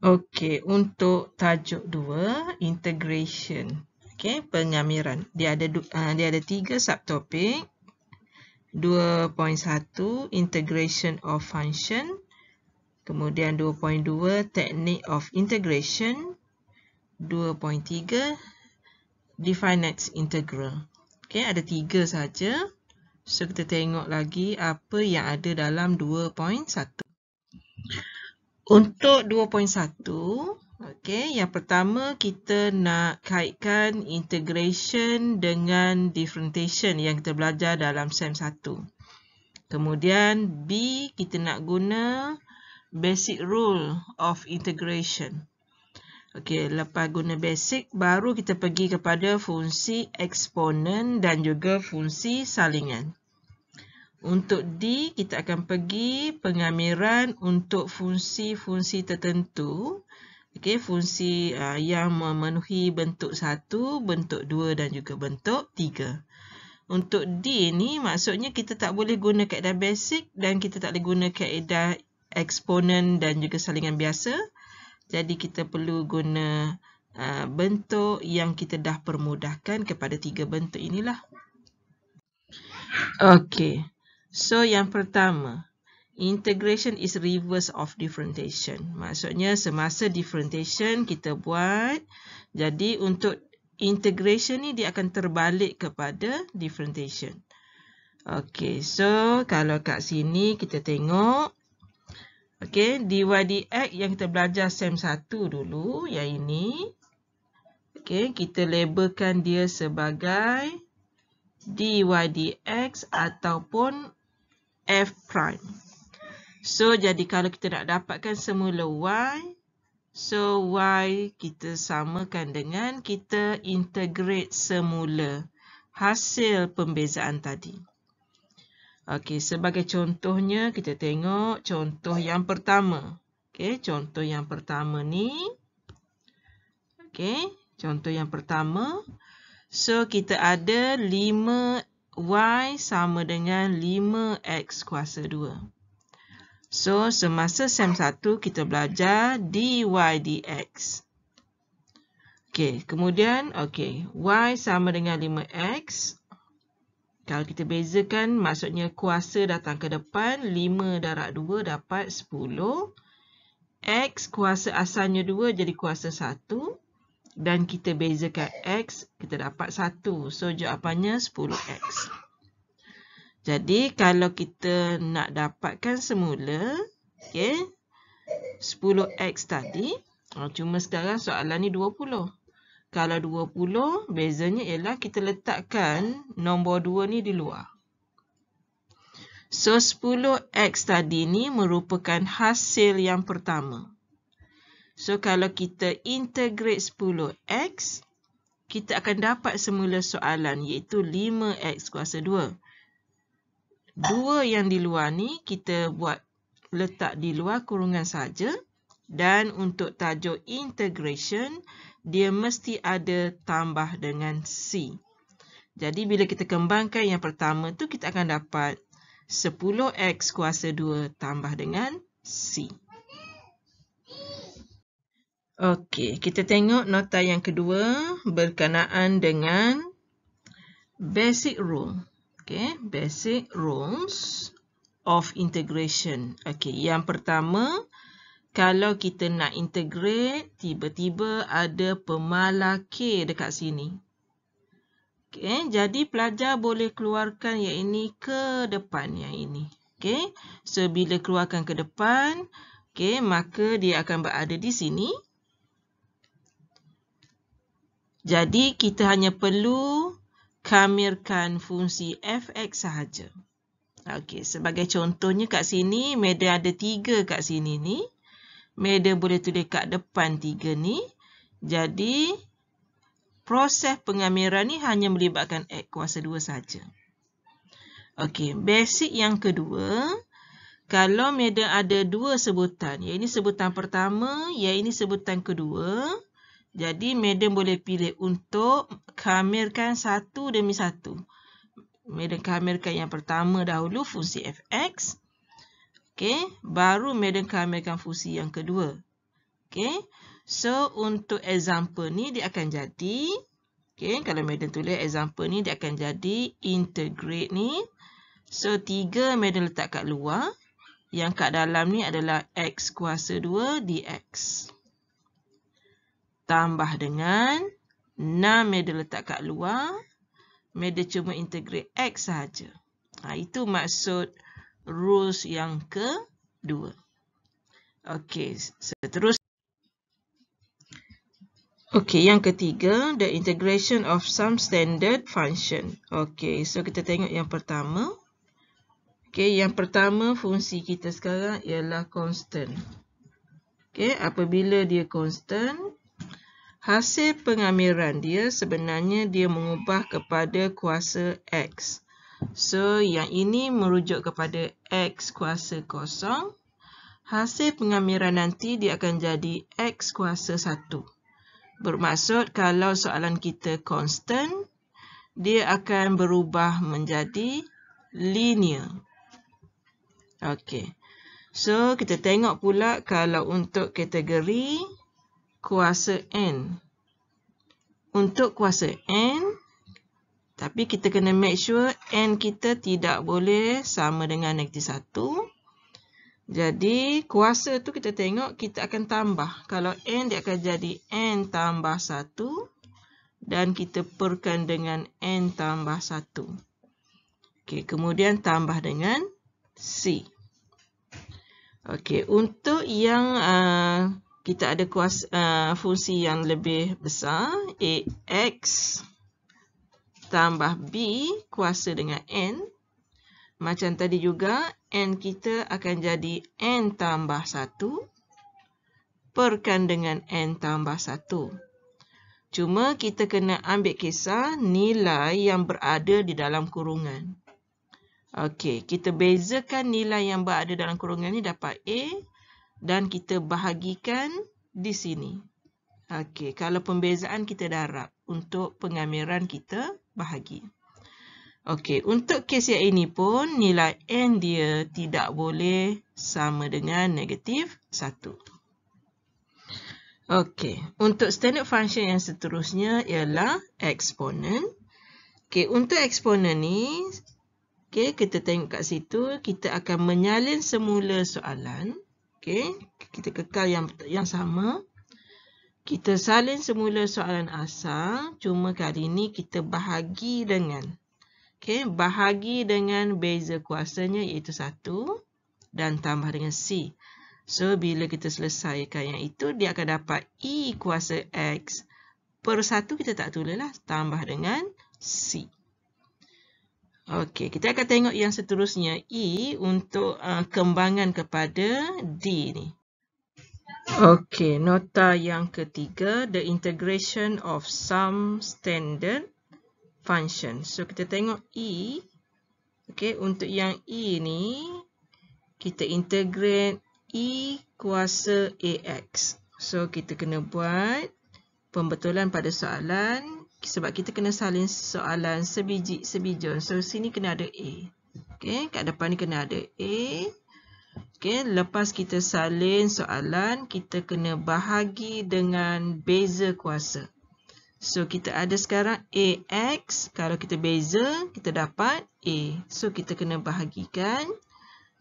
Okey, untuk tajuk dua, integration. Okey, penyamiran. Dia ada uh, dia ada tiga subtopik. 2.1 integration of function. Kemudian 2.2 technique of integration. 2.3 definite integral. Okey, ada tiga saja. So kita tengok lagi apa yang ada dalam 2.1. Untuk 2.1, okay, yang pertama kita nak kaitkan integration dengan differentiation yang kita belajar dalam SEM 1. Kemudian B, kita nak guna basic rule of integration. Okay, lepas guna basic, baru kita pergi kepada fungsi eksponen dan juga fungsi salingan. Untuk D, kita akan pergi pengamiran untuk fungsi-fungsi tertentu. okay? fungsi uh, yang memenuhi bentuk 1, bentuk 2 dan juga bentuk 3. Untuk D ni maksudnya kita tak boleh guna kaedah basic dan kita tak boleh guna kaedah eksponen dan juga salingan biasa. Jadi kita perlu guna uh, bentuk yang kita dah permudahkan kepada tiga bentuk inilah. Okey. So yang pertama, integration is reverse of differentiation. Maksudnya semasa differentiation kita buat, jadi untuk integration ni dia akan terbalik kepada differentiation. Okay, so kalau kat sini kita tengok, okay, dy dx yang kita belajar sem 1 dulu, yang ini, okay, kita labelkan dia sebagai dy dx ataupun f prime. So, jadi kalau kita nak dapatkan semula y, so y kita samakan dengan kita integrate semula hasil pembezaan tadi. Okey, sebagai contohnya kita tengok contoh yang pertama. Okey, contoh yang pertama ni. Okey, contoh yang pertama. So, kita ada y sama dengan 5x kuasa 2. So, semasa SEM 1, kita belajar dy dx. Okay, kemudian, okay, y sama dengan 5x. Kalau kita bezakan, maksudnya kuasa datang ke depan, 5 darab 2 dapat 10. x kuasa asalnya 2 jadi kuasa 1 dan kita bezakan X, kita dapat 1. So, jawapannya 10X. Jadi, kalau kita nak dapatkan semula, okay, 10X tadi, oh, cuma sekarang soalan ni 20. Kalau 20, bezanya ialah kita letakkan nombor 2 ni di luar. So, 10X tadi ni merupakan hasil yang pertama. So kalau kita integrate 10x, kita akan dapat semula soalan iaitu 5x kuasa 2. Dua yang di luar ni kita buat letak di luar kurungan saja dan untuk tajuk integration dia mesti ada tambah dengan C. Jadi bila kita kembangkan yang pertama tu kita akan dapat 10x kuasa 2 tambah dengan C. Okey, kita tengok nota yang kedua berkenaan dengan basic rule. Okey, basic rules of integration. Okey, yang pertama, kalau kita nak integrate, tiba-tiba ada pemalar k dekat sini. Okey, jadi pelajar boleh keluarkan yang ini ke depan yang ini. Okey, so bila keluarkan ke depan, okey, maka dia akan berada di sini. Jadi kita hanya perlu kamirkan fungsi fx sahaja. Okey, sebagai contohnya kat sini meja ada tiga kat sini ni. Meja boleh tulis kat depan tiga ni. Jadi proses pengamiran ni hanya melibatkan x kuasa 2 saja. Okey, basic yang kedua, kalau meja ada dua sebutan, ya ini sebutan pertama, ya ini sebutan kedua. Jadi madam boleh pilih untuk kamirkan satu demi satu. Madam kamirkan yang pertama dahulu fungsi fx. okay? baru madam kamirkan fungsi yang kedua. okay? So untuk example ni dia akan jadi okay? kalau madam tulis example ni dia akan jadi integrate ni. So tiga madam letak kat luar. Yang kat dalam ni adalah x kuasa 2 dx. Okay tambah dengan 6 dia letak kat luar. dia cuma integrate X sahaja. Ha, itu maksud rules yang kedua. Okey, seterusnya. Okey, yang ketiga, the integration of some standard function. Okey, so kita tengok yang pertama. Okey, yang pertama fungsi kita sekarang ialah constant. Okey, apabila dia constant, Hasil pengamiran dia sebenarnya dia mengubah kepada kuasa X. So, yang ini merujuk kepada X kuasa kosong. Hasil pengamiran nanti dia akan jadi X kuasa 1. Bermaksud kalau soalan kita konstan, dia akan berubah menjadi linear. Okey. So, kita tengok pula kalau untuk kategori kuasa N. Untuk kuasa N, tapi kita kena make sure N kita tidak boleh sama dengan negatif 1. Jadi kuasa tu kita tengok kita akan tambah. Kalau N dia akan jadi N tambah 1 dan kita perkan dengan N tambah 1. Okay, kemudian tambah dengan C. Okey, untuk yang uh, kita ada kuasa uh, fungsi yang lebih besar ax tambah b kuasa dengan n macam tadi juga n kita akan jadi n tambah 1 perkan dengan n tambah 1 cuma kita kena ambil kisar nilai yang berada di dalam kurungan okey kita bezakan nilai yang berada dalam kurungan ni dapat a dan kita bahagikan di sini. Okey, kalau pembezaan kita darab untuk pengamiran kita bahagi. Okey, untuk kes yang ini pun nilai n dia tidak boleh sama dengan negatif 1. Okey, untuk standard function yang seterusnya ialah eksponen. Okey, untuk eksponen ni, okey kita tengok kat situ, kita akan menyalin semula soalan. Okey, kita kekal yang yang sama. Kita salin semula soalan asal, cuma kali ini kita bahagi dengan. Okey, bahagi dengan beza kuasanya iaitu 1 dan tambah dengan C. So, bila kita selesaikan yang itu, dia akan dapat E kuasa X per 1 kita tak tulis lah, tambah dengan C. Okey, kita akan tengok yang seterusnya. E untuk uh, kembangan kepada D ni. Okey, nota yang ketiga. The integration of some standard function. So, kita tengok E. Okey, untuk yang E ni. Kita integrate E kuasa AX. So, kita kena buat pembetulan pada soalan sebab kita kena salin soalan sebiji sebijun. So sini kena ada A. Okey, kat depan ni kena ada A. Okey, lepas kita salin soalan, kita kena bahagi dengan beza kuasa. So kita ada sekarang AX, kalau kita beza, kita dapat A. So kita kena bahagikan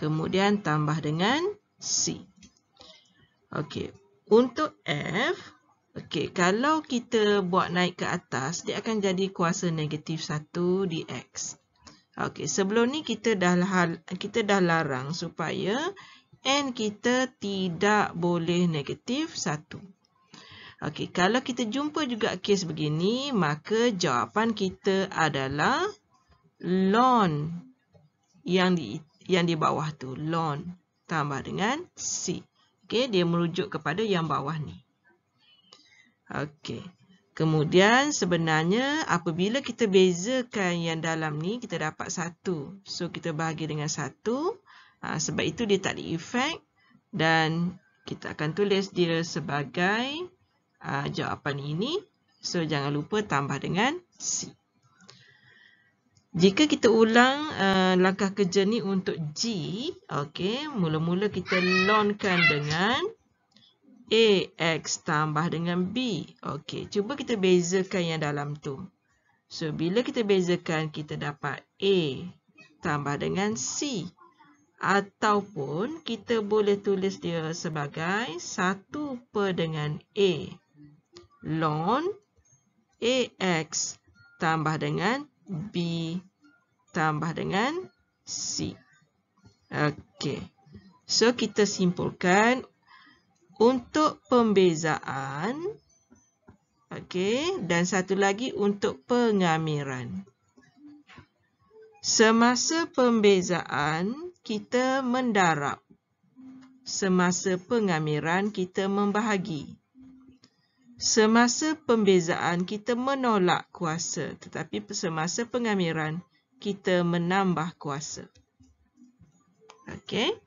kemudian tambah dengan C. Okey, untuk F Okey, kalau kita buat naik ke atas, dia akan jadi kuasa negatif 1 dx. Okey, sebelum ni kita dah hal, kita dah larang supaya n kita tidak boleh negatif 1. Okey, kalau kita jumpa juga kes begini, maka jawapan kita adalah ln yang di yang di bawah tu, ln tambah dengan c. Okey, dia merujuk kepada yang bawah ni. Okey. Kemudian sebenarnya apabila kita bezakan yang dalam ni, kita dapat satu. So, kita bahagi dengan satu. Ha, sebab itu dia tak ada efek. Dan kita akan tulis dia sebagai ha, jawapan ini. So, jangan lupa tambah dengan C. Jika kita ulang uh, langkah kerja ni untuk G, okey, mula-mula kita lonkan dengan AX tambah dengan B. Okey, cuba kita bezakan yang dalam tu. So, bila kita bezakan, kita dapat A tambah dengan C. Ataupun, kita boleh tulis dia sebagai 1 per dengan A. Long AX tambah dengan B tambah dengan C. Okey. So, kita simpulkan untuk pembezaan okey dan satu lagi untuk pengamiran semasa pembezaan kita mendarab semasa pengamiran kita membahagi semasa pembezaan kita menolak kuasa tetapi semasa pengamiran kita menambah kuasa okey